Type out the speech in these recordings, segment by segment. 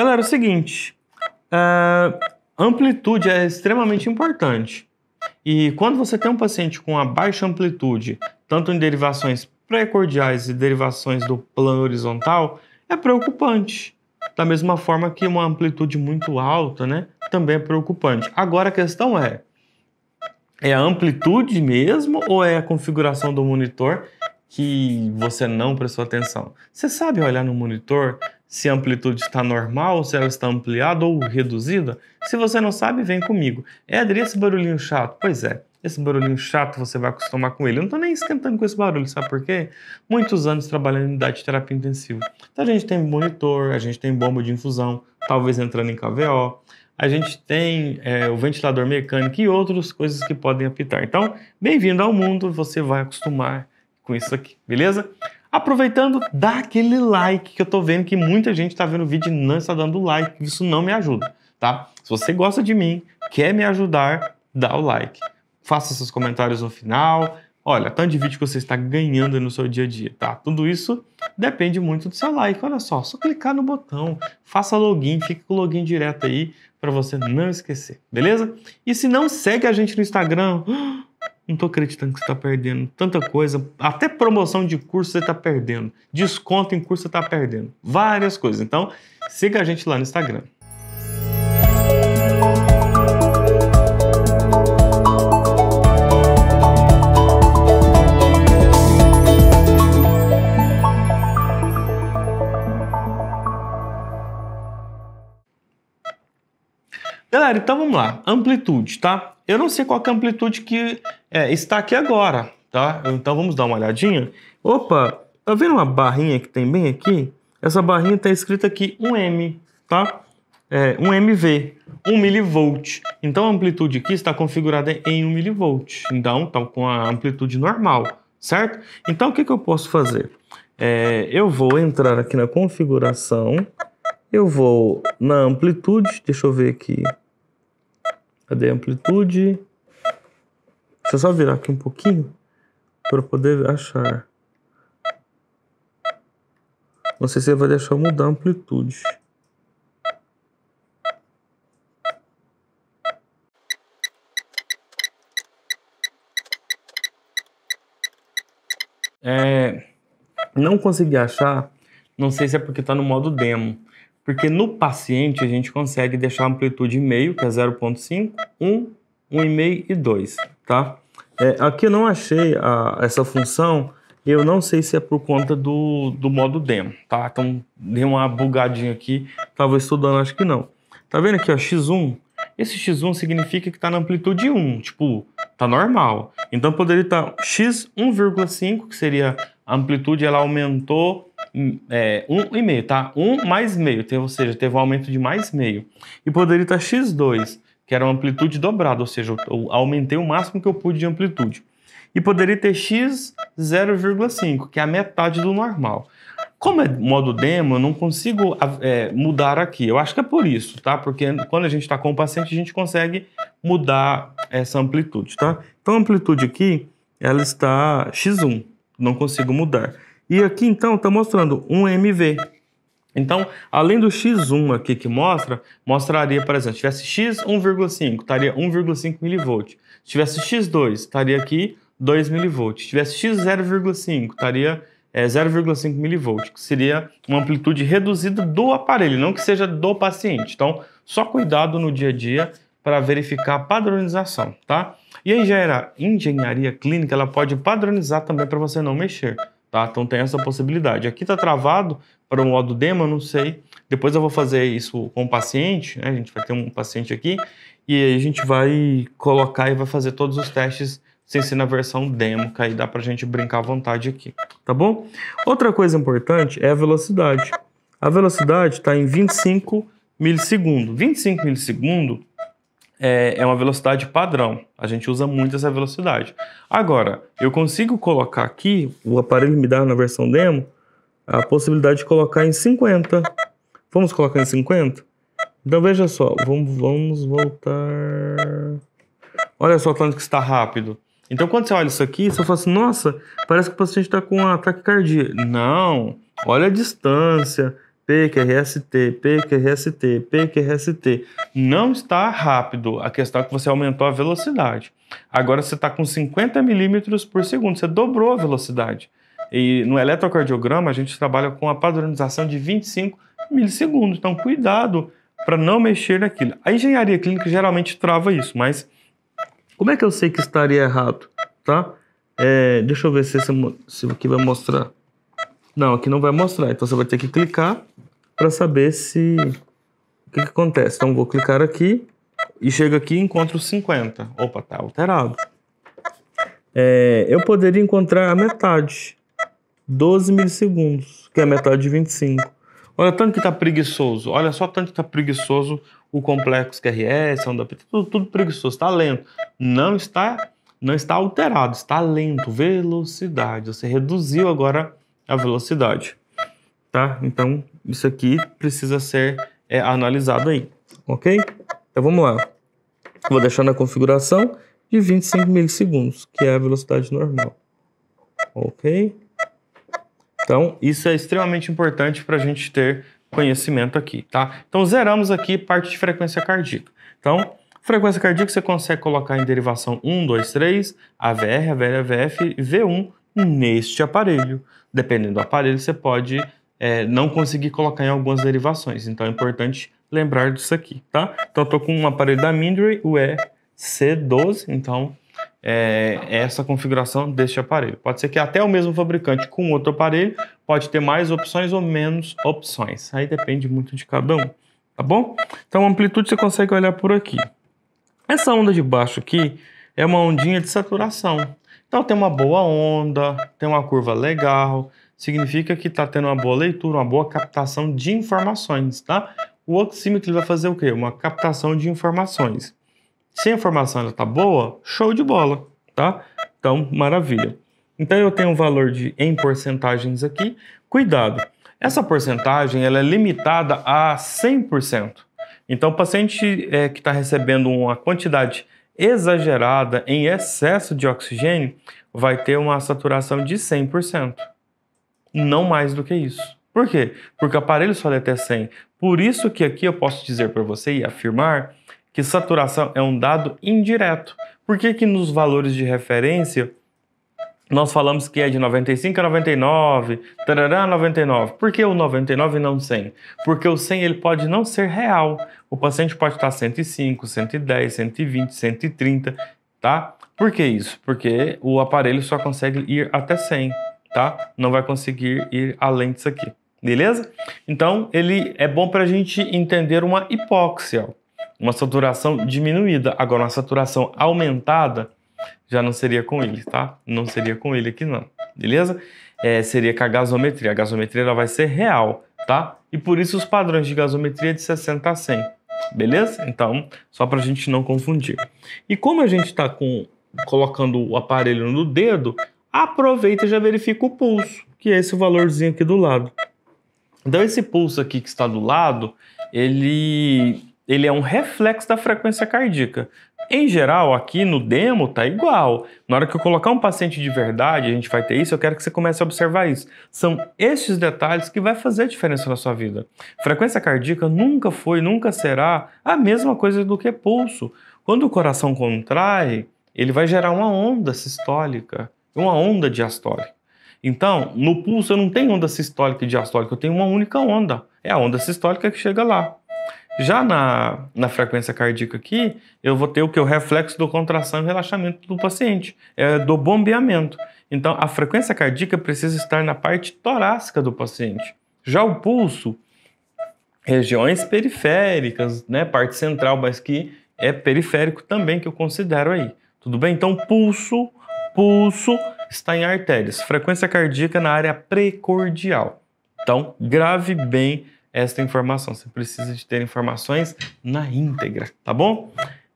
Galera, é o seguinte: ah, amplitude é extremamente importante. E quando você tem um paciente com uma baixa amplitude, tanto em derivações pré-cordiais e derivações do plano horizontal, é preocupante. Da mesma forma que uma amplitude muito alta, né, também é preocupante. Agora a questão é: é a amplitude mesmo ou é a configuração do monitor que você não prestou atenção. Você sabe olhar no monitor se a amplitude está normal, se ela está ampliada ou reduzida? Se você não sabe, vem comigo. É, Adri, esse barulhinho chato? Pois é, esse barulhinho chato você vai acostumar com ele. Eu não estou nem esquentando com esse barulho, sabe por quê? Muitos anos trabalhando em unidade de terapia intensiva. Então a gente tem monitor, a gente tem bomba de infusão, talvez entrando em KVO, a gente tem é, o ventilador mecânico e outras coisas que podem apitar. Então, bem-vindo ao mundo, você vai acostumar com isso aqui, beleza? Aproveitando, dá aquele like que eu tô vendo que muita gente tá vendo o vídeo e não está dando like, isso não me ajuda, tá? Se você gosta de mim, quer me ajudar, dá o like. Faça seus comentários no final. Olha, tanto de vídeo que você está ganhando no seu dia a dia, tá? Tudo isso depende muito do seu like. Olha só, só clicar no botão, faça login, fica com o login direto aí para você não esquecer, beleza? E se não segue a gente no Instagram, não tô acreditando que você tá perdendo tanta coisa. Até promoção de curso você tá perdendo. Desconto em curso você tá perdendo. Várias coisas. Então, siga a gente lá no Instagram. Galera, então vamos lá. Amplitude, tá? Eu não sei qual é a amplitude que é, está aqui agora, tá? Então vamos dar uma olhadinha. Opa, tá vendo uma barrinha que tem bem aqui? Essa barrinha está escrita aqui 1M, tá? É, 1MV, 1 milivolt. Então a amplitude aqui está configurada em 1 milivolt. Então, tá com a amplitude normal, certo? Então o que, que eu posso fazer? É, eu vou entrar aqui na configuração, eu vou na amplitude, deixa eu ver aqui, Cadê a amplitude? Deixa eu só virar aqui um pouquinho para poder achar. Não sei se ele vai deixar eu mudar a amplitude. É, não consegui achar, não sei se é porque está no modo demo, porque no paciente a gente consegue deixar a amplitude meio, que é 0,5, 1, 1,5 e 2, tá? É, aqui eu não achei a, essa função, eu não sei se é por conta do, do modo demo, tá? Então dei uma bugadinha aqui, estava estudando, acho que não. Tá vendo aqui, ó, x1? Esse x1 significa que está na amplitude 1, tipo, tá normal. Então poderia estar tá x1,5, que seria a amplitude, ela aumentou é, um e meio, tá? Um mais meio, ou seja, teve um aumento de mais meio. E poderia estar x2, que era uma amplitude dobrada, ou seja, eu aumentei o máximo que eu pude de amplitude. E poderia ter x 0,5, que é a metade do normal. Como é modo demo, eu não consigo é, mudar aqui. Eu acho que é por isso, tá? Porque quando a gente está com o paciente, a gente consegue mudar essa amplitude, tá? Então a amplitude aqui, ela está x1, não consigo mudar. E aqui então está mostrando um MV. Então, além do x1 aqui que mostra, mostraria, por exemplo, se tivesse x 1,5, estaria 1,5 mV. Se tivesse x2, estaria aqui 2 mV. Se tivesse x 0,5, estaria é 0,5 mV, que seria uma amplitude reduzida do aparelho, não que seja do paciente. Então, só cuidado no dia a dia para verificar a padronização, tá? E a engenharia, engenharia clínica, ela pode padronizar também para você não mexer. Tá? Então tem essa possibilidade. Aqui está travado para o modo demo, não sei. Depois eu vou fazer isso com o paciente, né? A gente vai ter um paciente aqui e aí a gente vai colocar e vai fazer todos os testes sem ser na versão demo, que aí dá pra gente brincar à vontade aqui, tá bom? Outra coisa importante é a velocidade. A velocidade está em 25 milissegundos. 25 milissegundos é, é uma velocidade padrão. A gente usa muito essa velocidade. Agora, eu consigo colocar aqui, o aparelho me dá na versão demo, a possibilidade de colocar em 50. Vamos colocar em 50? Então veja só, vamos, vamos voltar. Olha só quanto tanto que está rápido. Então quando você olha isso aqui, você fala assim, nossa, parece que o paciente está com uma taquicardia. Não, olha a distância, PQRST, PQRST, PQRST. Não está rápido. A questão é que você aumentou a velocidade. Agora você está com 50 milímetros por segundo. Você dobrou a velocidade. E no eletrocardiograma a gente trabalha com a padronização de 25 milissegundos. Então cuidado para não mexer naquilo. A engenharia clínica geralmente trava isso, mas como é que eu sei que estaria errado, tá? É, deixa eu ver se, esse, aqui vai mostrar. Não, aqui não vai mostrar. Então você vai ter que clicar para saber se o que, que acontece. Então vou clicar aqui e chega aqui e encontro 50. Opa, tá alterado. É, eu poderia encontrar a metade, 12 milissegundos, que é a metade de 25. Olha tanto que tá preguiçoso, olha só tanto que tá preguiçoso o complexo QRS, a onda PT, tudo, tudo preguiçoso, está lento. Não está, não está alterado, está lento, velocidade. Você reduziu agora a velocidade, tá? Então, isso aqui precisa ser é, analisado aí, ok? Então, vamos lá. Vou deixar na configuração de 25 milissegundos, que é a velocidade normal, ok? Então, isso é extremamente importante para a gente ter conhecimento aqui, tá? Então, zeramos aqui parte de frequência cardíaca. Então, frequência cardíaca você consegue colocar em derivação 1, 2, 3, AVR, AVR, AVF, V1, neste aparelho. Dependendo do aparelho, você pode é, não conseguir colocar em algumas derivações. Então é importante lembrar disso aqui, tá? Então eu tô com um aparelho da Mindray, o EC12, então é, é, essa configuração deste aparelho. Pode ser que até o mesmo fabricante com outro aparelho pode ter mais opções ou menos opções. Aí depende muito de cada um, tá bom? Então amplitude você consegue olhar por aqui. Essa onda de baixo aqui é uma ondinha de saturação. Então tem uma boa onda, tem uma curva legal, significa que está tendo uma boa leitura, uma boa captação de informações, tá? O oxímetro vai fazer o quê? Uma captação de informações. Se a informação está boa, show de bola, tá? Então, maravilha. Então eu tenho um valor de em porcentagens aqui. Cuidado. Essa porcentagem ela é limitada a 100%. Então, o paciente é, que está recebendo uma quantidade exagerada em excesso de oxigênio vai ter uma saturação de 100%. Não mais do que isso. Por quê? Porque o aparelho só até 100. Por isso que aqui eu posso dizer para você e afirmar que saturação é um dado indireto. Por que, que nos valores de referência nós falamos que é de 95 a 99, tarará 99. Por que o 99 e não 100? Porque o 100 ele pode não ser real. O paciente pode estar 105, 110, 120, 130, tá? Por que isso? Porque o aparelho só consegue ir até 100, tá? Não vai conseguir ir além disso aqui, beleza? Então, ele é bom para a gente entender uma hipóxia, uma saturação diminuída. Agora, uma saturação aumentada já não seria com ele, tá? Não seria com ele aqui não, beleza? É, seria com a gasometria. A gasometria ela vai ser real, tá? E por isso os padrões de gasometria é de 60 a 100, beleza? Então, só para a gente não confundir. E como a gente está com, colocando o aparelho no dedo, aproveita e já verifica o pulso, que é esse valorzinho aqui do lado. Então, esse pulso aqui que está do lado, ele, ele é um reflexo da frequência cardíaca. Em geral, aqui no demo tá igual. Na hora que eu colocar um paciente de verdade, a gente vai ter isso, eu quero que você comece a observar isso. São esses detalhes que vai fazer a diferença na sua vida. Frequência cardíaca nunca foi, nunca será a mesma coisa do que pulso. Quando o coração contrai, ele vai gerar uma onda sistólica, uma onda diastólica. Então, no pulso eu não tenho onda sistólica e diastólica, eu tenho uma única onda. É a onda sistólica que chega lá. Já na, na frequência cardíaca aqui, eu vou ter o que? O reflexo do contração e relaxamento do paciente, é, do bombeamento. Então, a frequência cardíaca precisa estar na parte torácica do paciente. Já o pulso, regiões periféricas, né? Parte central, mas que é periférico também que eu considero aí. Tudo bem? Então, pulso, pulso está em artérias. Frequência cardíaca na área precordial. Então, grave bem esta informação. Você precisa de ter informações na íntegra, tá bom?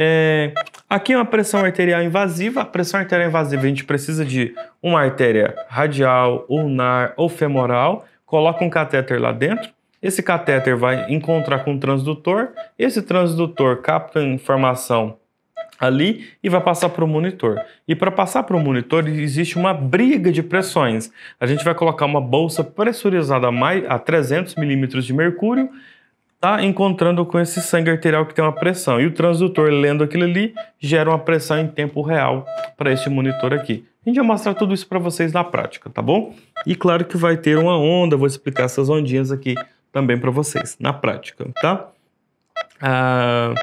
É, aqui é uma pressão arterial invasiva. A pressão arterial invasiva a gente precisa de uma artéria radial, ulnar ou femoral. Coloca um catéter lá dentro. Esse catéter vai encontrar com um transdutor. Esse transdutor capta informação ali e vai passar para o monitor. E para passar para o monitor existe uma briga de pressões. A gente vai colocar uma bolsa pressurizada a, mais, a 300 milímetros de mercúrio, tá encontrando com esse sangue arterial que tem uma pressão. E o transdutor lendo aquilo ali gera uma pressão em tempo real para este monitor aqui. A gente vai mostrar tudo isso para vocês na prática, tá bom? E claro que vai ter uma onda, vou explicar essas ondinhas aqui também para vocês na prática, tá? Ah...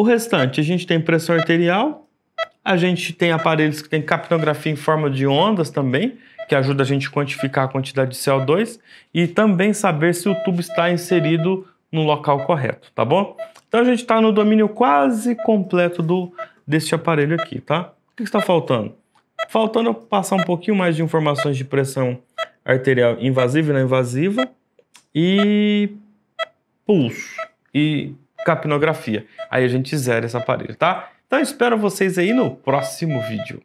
O restante, a gente tem pressão arterial, a gente tem aparelhos que tem capnografia em forma de ondas também, que ajuda a gente a quantificar a quantidade de CO2 e também saber se o tubo está inserido no local correto, tá bom? Então a gente está no domínio quase completo do deste aparelho aqui, tá? O que está faltando? Faltando eu passar um pouquinho mais de informações de pressão arterial invasiva e não invasiva e pulso e capnografia. Aí a gente zera esse aparelho, tá? Então espero vocês aí no próximo vídeo.